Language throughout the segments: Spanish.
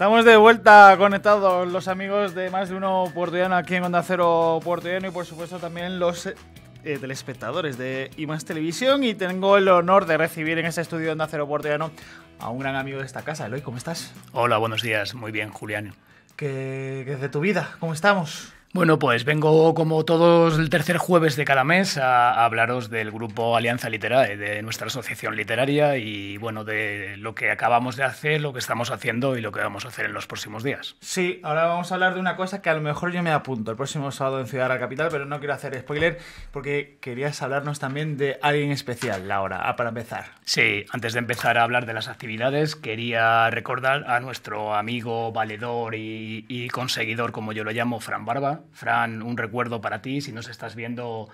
Estamos de vuelta conectados los amigos de más de uno puertollano aquí en Onda Cero Puertollano y por supuesto también los eh, telespectadores de IMAS Televisión y tengo el honor de recibir en este estudio de Onda Cero Puertollano a un gran amigo de esta casa. Eloy, ¿cómo estás? Hola, buenos días. Muy bien, Julián. ¿Qué, qué es de tu vida? ¿Cómo estamos? Bueno, pues vengo como todos el tercer jueves de cada mes a, hablaros del grupo Alianza Literaria, de nuestra asociación literaria y bueno, de lo que acabamos de hacer, lo que estamos haciendo y lo que vamos a hacer en los próximos días. Sí, ahora vamos a hablar de una cosa que a lo mejor yo me apunto el próximo sábado en Ciudad de la Capital, pero no quiero hacer spoiler porque querías hablarnos también de alguien especial, Laura, ah, para empezar. Sí, antes de empezar a hablar de las actividades, quería recordar a nuestro amigo valedor y conseguidor, como yo lo llamo, Fran Barba Fran, un recuerdo para ti, si nos estás viendo,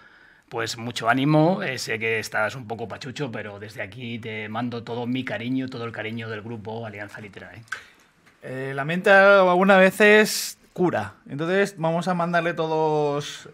pues mucho ánimo. Eh, sé que estás un poco pachucho, pero desde aquí te mando todo mi cariño, todo el cariño del grupo Alianza Literal. ¿eh? Eh, la mente algunas veces cura, entonces vamos a mandarle todos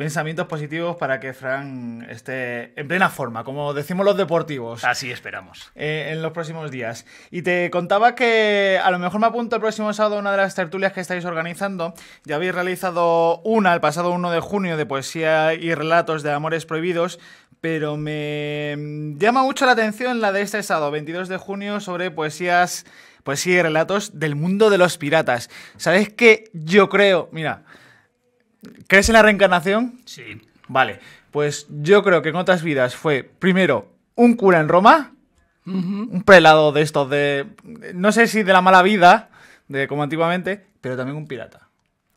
pensamientos positivos para que Fran esté en plena forma, como decimos los deportivos. Así esperamos. Eh, en los próximos días. Y te contaba que a lo mejor me apunto el próximo sábado una de las tertulias que estáis organizando. Ya habéis realizado una el pasado 1 de junio de poesía y relatos de amores prohibidos, pero me llama mucho la atención la de este sábado, 22 de junio, sobre poesías, poesía y relatos del mundo de los piratas. ¿Sabes qué? Yo creo, mira, ¿Crees en la reencarnación? Sí. Vale, pues yo creo que en otras vidas fue primero un cura en Roma, un pelado de estos de. No sé si de la mala vida, de como antiguamente, pero también un pirata.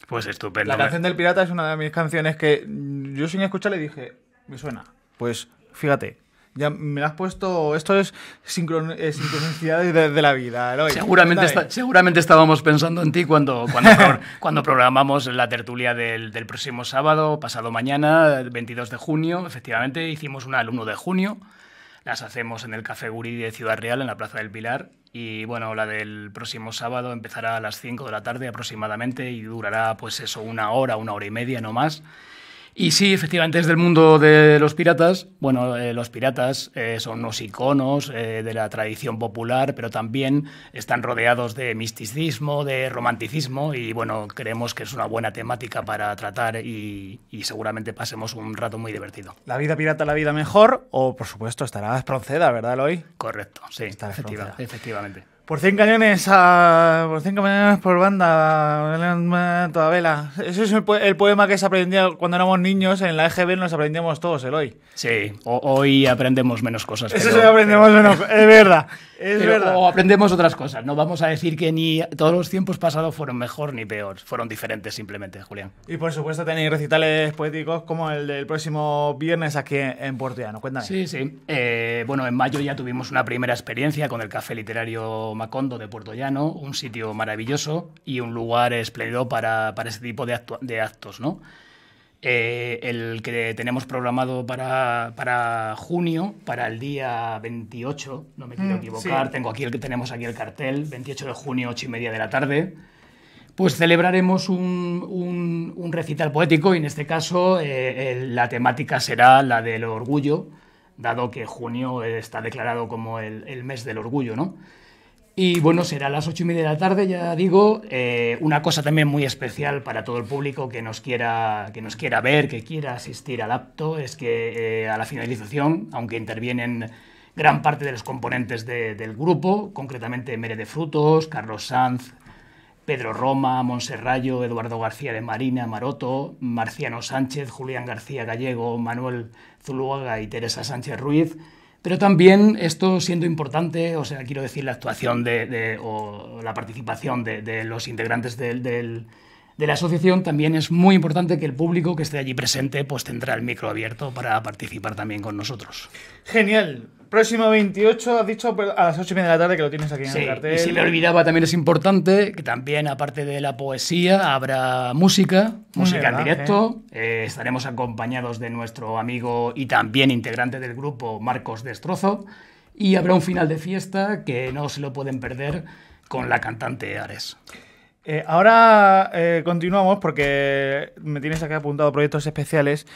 Pues estupendo. La ¿eh? canción del pirata es una de mis canciones que yo sin escuchar le dije, me suena. Pues fíjate, ya me has puesto. Esto es sincron, sincronicidad de, la vida, Seguramente, seguramente estábamos pensando en ti cuando, cuando, cuando programamos la tertulia del, próximo sábado, pasado mañana, el 22 de junio. Efectivamente, hicimos una 1 de junio. Las hacemos en el Café Gurí de Ciudad Real, en la Plaza del Pilar. Y bueno, la del próximo sábado empezará a las 5 de la tarde aproximadamente y durará, pues eso, una hora, una hora y media, no más. Y sí, efectivamente, es del mundo de los piratas. Bueno, eh, los piratas eh, son unos iconos eh, de la tradición popular, pero también están rodeados de misticismo, de romanticismo, y bueno, creemos que es una buena temática para tratar y, seguramente pasemos un rato muy divertido. La vida pirata, la vida mejor, o por supuesto estará Espronceda, ¿verdad, Eloy? Correcto, sí, Está efectiva, efectivamente. Por 100 cañones por 100 cañones por banda, toda vela. Eso es el, poema que se aprendía cuando éramos niños, en la EGB nos aprendíamos todos el hoy. Sí, hoy aprendemos menos cosas. Eso sí aprendemos menos, es verdad, O aprendemos otras cosas, no vamos a decir que ni todos los tiempos pasados fueron mejor ni peor, fueron diferentes simplemente, Julián. Y por supuesto tenéis recitales poéticos como el del próximo viernes aquí en Portiano, cuéntame. Sí, sí. Eh, bueno, en mayo ya tuvimos una primera experiencia con el Café Literario Macondo de Puerto Llano, un sitio maravilloso y un lugar espléndido para, para ese tipo de, actos, ¿no? Eh, el que tenemos programado para, junio, para el día 28, no me quiero mm, equivocar, tengo aquí el que tenemos aquí el cartel, 28 de junio, 8 y media de la tarde pues celebraremos un, recital poético y en este caso eh, la temática será la del orgullo, dado que junio está declarado como el, el mes del orgullo, ¿no? Y bueno, será a las ocho y media de la tarde, ya digo. Eh, una cosa también muy especial para todo el público que nos quiera, que nos quiera ver, que quiera asistir al apto, es que eh, a la finalización, aunque intervienen gran parte de los componentes del grupo, concretamente Mere de Frutos, Carlos Sanz, Pedro Roma, Monserrayo, Eduardo García de Marina, Maroto, Marciano Sánchez, Julián García Gallego, Manuel Zuluaga y Teresa Sánchez Ruiz pero también esto siendo importante, o sea, quiero decir, la actuación de, o la participación de, los integrantes de la asociación, también es muy importante que el público que esté allí presente pues tendrá el micro abierto para participar también con nosotros. Genial. Próximo 28, has dicho pues, a las 8 y media de la tarde que lo tienes aquí en el cartel. Y si me olvidaba, también es importante que también, aparte de la poesía, habrá música, música en directo. ¿eh? Eh, estaremos acompañados de nuestro amigo y también integrante del grupo, Marcos Destrozo. Y habrá un final de fiesta que no se lo pueden perder con la cantante Ares. Eh, ahora continuamos porque me tienes aquí apuntado proyectos especiales.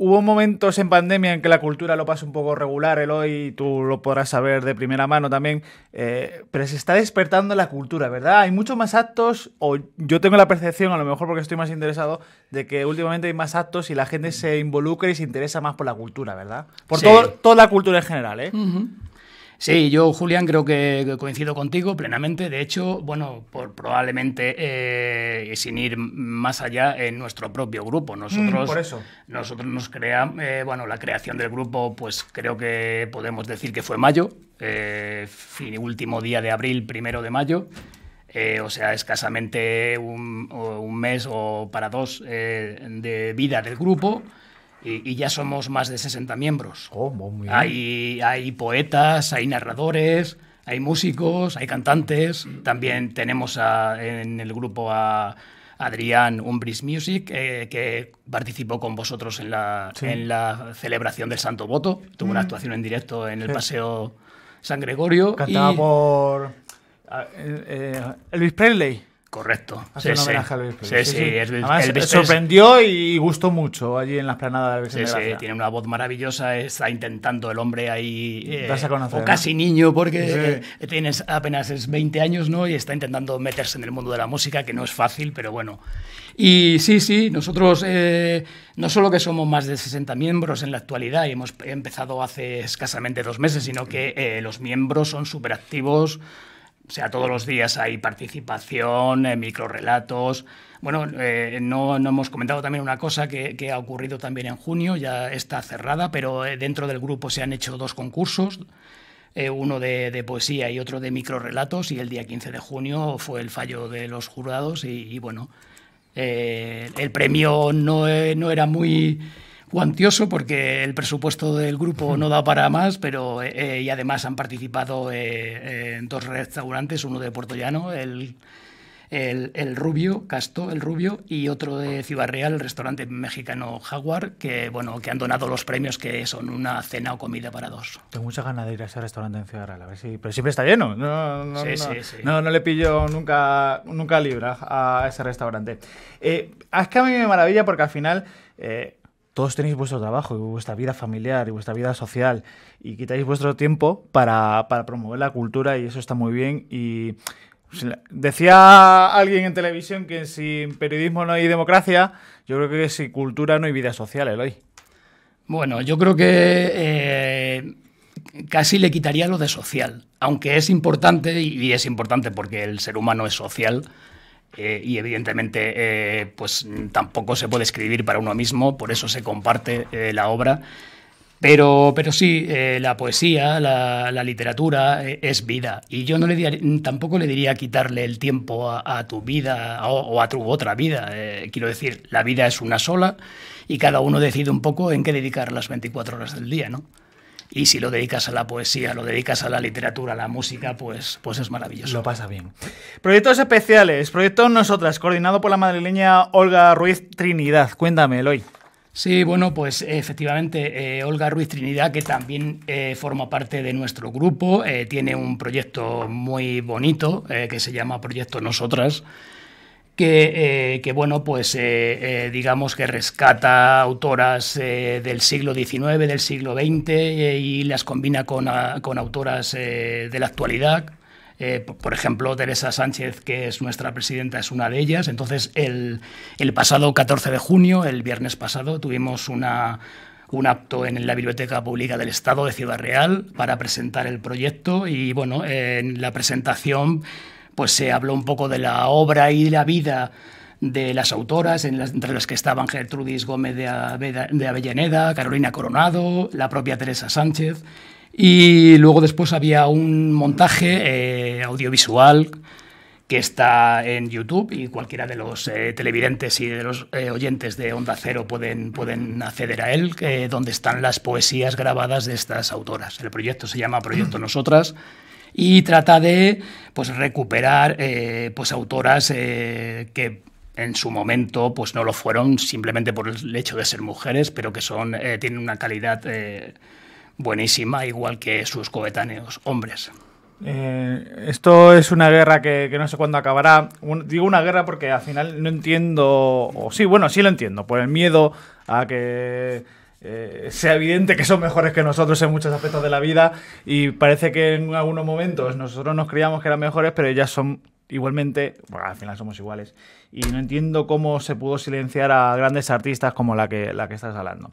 Hubo momentos en pandemia en que la cultura lo pasa un poco regular, el hoy tú lo podrás saber de primera mano también, eh, pero se está despertando la cultura, ¿verdad? Hay muchos más actos, o yo tengo la percepción, a lo mejor porque estoy más interesado, de que últimamente hay más actos y la gente se involucra y se interesa más por la cultura, ¿verdad? Por todo, toda la cultura en general, ¿eh? Sí, yo, Julián, creo que coincido contigo plenamente. De hecho, bueno, por probablemente eh, sin ir más allá en nuestro propio grupo. Mm, nosotros, por eso. nosotros nos creamos, eh, bueno, la creación del grupo, pues creo que podemos decir que fue mayo, eh, fin, último día de abril, primero de mayo. o sea, escasamente un, mes o para dos de vida del grupo. Y, ya somos más de 60 miembros. muy hay, hay poetas, hay narradores, hay músicos, hay cantantes. También tenemos en el grupo a Adrián Umbris Music, eh, que participó con vosotros en la, en la celebración del Santo Voto. Tuvo una mm. actuación en directo en el Paseo San Gregorio. Cantaba por eh, eh, Elvis Presley. Correcto. sorprendió y gustó mucho allí en la esplanada de Sí, sí, tiene una voz maravillosa, está intentando el hombre ahí... Eh, o casi niño, porque eh, tienes apenas 20 años, ¿no? Y está intentando meterse en el mundo de la música, que no es fácil, pero bueno. Y sí, sí, nosotros eh, no solo que somos más de 60 miembros en la actualidad y hemos empezado hace escasamente dos meses, sino que los miembros son súper activos o sea, todos los días hay participación, en eh, microrelatos. Bueno, eh, no, no, hemos comentado también una cosa que, ha ocurrido también en junio, ya está cerrada, pero eh, dentro del grupo se han hecho dos concursos, uno de, poesía y otro de microrelatos, y el día 15 de junio fue el fallo de los jurados y, bueno, el premio no era muy cuantioso porque el presupuesto del grupo no da para más, pero eh, y además han participado eh, en dos restaurantes, uno de Puerto Llano, el, el, Rubio, Casto, el Rubio, y otro de Ciudad Real, el restaurante mexicano Jaguar, que bueno, que han donado los premios que son una cena o comida para dos. Tengo mucha ganas de ir a ese restaurante en Ciudad Real, a ver si, pero siempre está lleno. No, sí, sí, sí. no, no le pillo nunca, nunca libra a ese restaurante. Eh, es que a mí me maravilla porque al final. Eh, todos tenéis vuestro trabajo y vuestra vida familiar y vuestra vida social y quitáis vuestro tiempo para, promover la cultura y eso está muy bien y pues, Decía alguien en televisión que sin periodismo no hay democracia, yo creo que sin cultura no hay vida social, Eloy. Bueno, yo creo que eh, casi le quitaría lo de social, aunque es importante, y es importante porque el ser humano es social, eh, y evidentemente eh, pues tampoco se puede escribir para uno mismo, por eso se comparte eh, la obra. Pero, sí, la poesía, la, literatura es vida. Y yo no le tampoco le diría quitarle el tiempo a, tu vida o, o, a tu otra vida. quiero decir, la vida es una sola y cada uno decide un poco en qué dedicar las 24 horas del día, ¿no? Y si lo dedicas a la poesía, lo dedicas a la literatura, a la música, pues, pues es maravilloso. Lo pasa bien. Proyectos especiales, proyecto Nosotras, coordinado por la madrileña Olga Ruiz Trinidad. Cuéntame, Eloy. Sí, bueno, pues efectivamente, eh, Olga Ruiz Trinidad, que también eh, forma parte de nuestro grupo, eh, tiene un proyecto muy bonito que se llama Proyecto Nosotras. Eh, que, bueno, pues eh, eh, digamos que rescata autoras del siglo XIX, del siglo XX y las combina con, ah, con autoras de la actualidad. por ejemplo, Teresa Sánchez, que es nuestra presidenta, es una de ellas. Entonces, el, pasado 14 de junio, el viernes pasado, tuvimos una, un acto en la Biblioteca Pública del Estado de Ciudad Real para presentar el proyecto y, bueno, en la presentación pues se habló un poco de la obra y la vida de las autoras, entre las que estaban Gertrudis Gómez de, Avellaneda, Carolina Coronado, la propia Teresa Sánchez. Y luego después había un montaje eh, audiovisual que está en YouTube y cualquiera de los eh, televidentes y de los eh, oyentes de Onda Cero pueden, pueden acceder a él, donde están las poesías grabadas de estas autoras. El proyecto se llama Proyecto Nosotras y trata de pues, recuperar eh, pues, autoras eh, que en su momento pues, no lo fueron simplemente por el hecho de ser mujeres, pero que son, eh, tienen una calidad buenísima, igual que sus coetáneos hombres. esto es una guerra que, no sé cuándo acabará. digo una guerra porque al final no entiendo, o sí, bueno, sí lo entiendo, por el miedo a que eh, sea evidente que son mejores que nosotros en muchos aspectos de la vida y parece que en algunos momentos nosotros nos creíamos que eran mejores, pero ellas son igualmente, al final somos iguales. Y no entiendo cómo se pudo silenciar a grandes artistas como la que, la que estás hablando.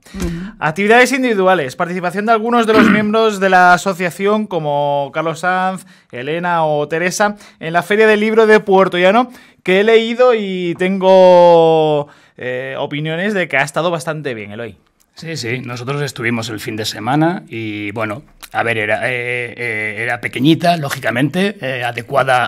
Actividades individuales, participación de algunos de los miembros de la asociación como Carlos Sanz, Elena o Teresa en la Feria del Libro de Puerto Llano, que he leído y tengo eh, opiniones de que ha estado bastante bien, el hoy. Sí, sí, nosotros estuvimos el fin de semana y bueno, a ver, era, eh, eh, era pequeñita, lógicamente, eh, adecuada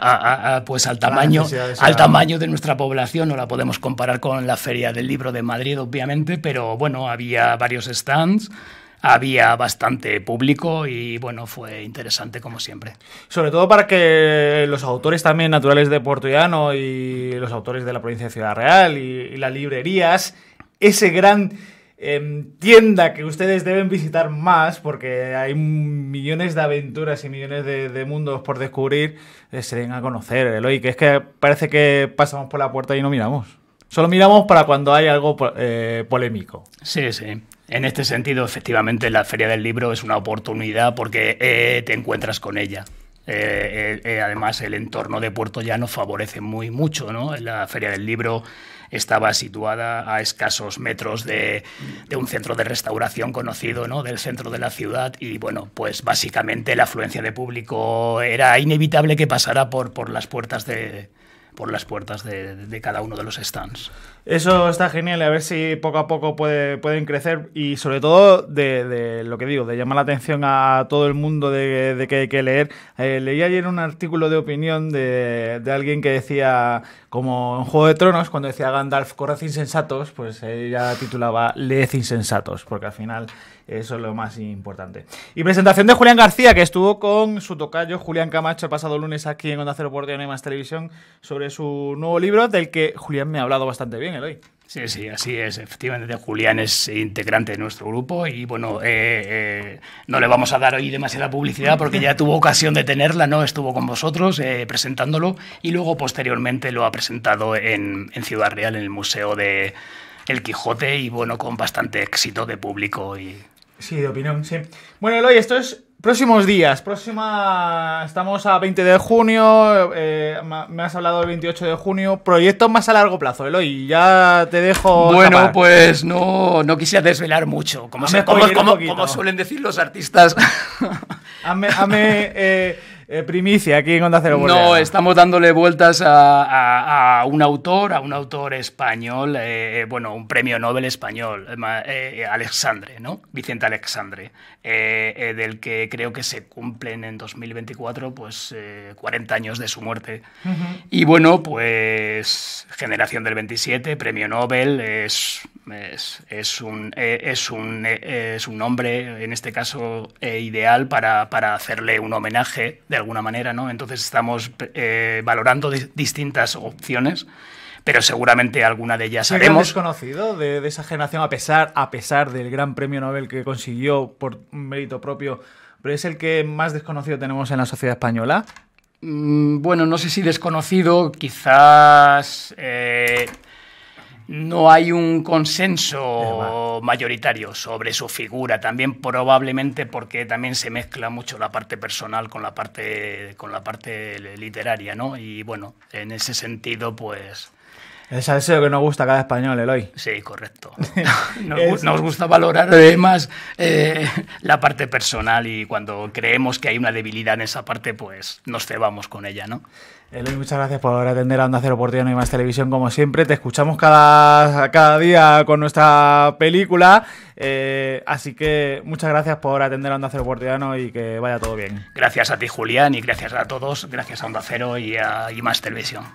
a, pues al tamaño, al tamaño de nuestra población, no la podemos comparar con la Feria del Libro de Madrid, obviamente, pero bueno, había varios stands había bastante público y bueno, fue interesante como siempre. Sobre todo para que los autores también naturales de Puerto Llano y los autores de la provincia de Ciudad Real y las librerías, ese gran entienda em, tienda que ustedes deben visitar más, porque hay millones de aventuras y millones de, mundos por descubrir, eh, se den a conocer, Eloy, que es que parece que pasamos por la puerta y no miramos. Solo miramos para cuando hay algo eh, polémico. Sí, sí. En este sentido, efectivamente, la Feria del Libro es una oportunidad porque eh, te encuentras con ella. Eh, eh, eh, además, el entorno de Puerto Llano favorece muy mucho, ¿no? La Feria del Libro estaba situada a escasos metros de, de, un centro de restauración conocido, ¿no? Del centro de la ciudad y, bueno, pues básicamente la afluencia de público era inevitable que pasara por, por las puertas de, por las puertas de, cada uno de los stands. Eso está genial, a ver si poco a poco pueden crecer y sobre todo de, lo que digo, de llamar la atención a todo el mundo de, que hay que leer. Eh, leí ayer un artículo de opinión de, alguien que decía, como en Juego de Tronos, cuando decía Gandalf, corred insensatos, pues ella titulaba Leed insensatos, porque al final eso es lo más importante. Y presentación de Julián García, que estuvo con su tocayo Julián Camacho el pasado lunes aquí en Onda Cero por y Más Televisión sobre su nuevo libro, del que Julián me ha hablado bastante bien, Eloy. Sí, sí, así es. Efectivamente, Julián es integrante de nuestro grupo y bueno, eh, eh, no le vamos a dar hoy demasiada publicidad porque ya tuvo ocasión de tenerla, ¿no? Estuvo con vosotros eh, presentándolo y luego posteriormente lo ha presentado en, Ciudad Real, en el Museo de El Quijote y bueno, con bastante éxito de público y... Sí, de opinión, sí. Bueno, Eloy, esto es Próximos días, próxima. Estamos a 20 de junio, eh, me has hablado del 28 de junio. Proyectos más a largo plazo, Eloy, ya te dejo. Bueno, pues no, no quisiera desvelar mucho, como, como, suelen decir los artistas. Hazme, eh, eh, primicia aquí en Onda Cero. No, estamos dándole vueltas a, un autor, a un autor español, eh, bueno, un premio Nobel español, eh, Alexandre, ¿no? Vicente Alexandre, del que creo que se cumplen en 2024, pues 40 años de su muerte. Y bueno, pues Generación del 27, premio Nobel, es es, un, es, es un eh, nombre, eh, en este caso, eh, ideal para, hacerle un homenaje de alguna manera, ¿no? Entonces estamos valorando distintas opciones, pero seguramente alguna de ellas haremos. desconocido de, esa generación, a pesar, a pesar del gran premio Nobel que consiguió por mérito propio, pero es el que más desconocido tenemos en la sociedad española. Mm, bueno, no sé si desconocido, quizás no hay un consenso mayoritario sobre su figura, también probablemente porque también se mezcla mucho la parte personal con la parte con la parte literaria, ¿no? Y bueno, en ese sentido pues es eso que nos gusta cada español, Eloy. Sí, correcto. Nos, gusta valorar además eh, la parte personal y cuando creemos que hay una debilidad en esa parte, pues nos cebamos con ella, ¿no? Eloy, muchas gracias por atender a Onda Cero por y más televisión como siempre. Te escuchamos cada, cada día con nuestra película. Eh, así que muchas gracias por atender a Onda Cero por y que vaya todo bien. Gracias a ti, Julián, y gracias a todos. Gracias a Onda Cero y a y más televisión.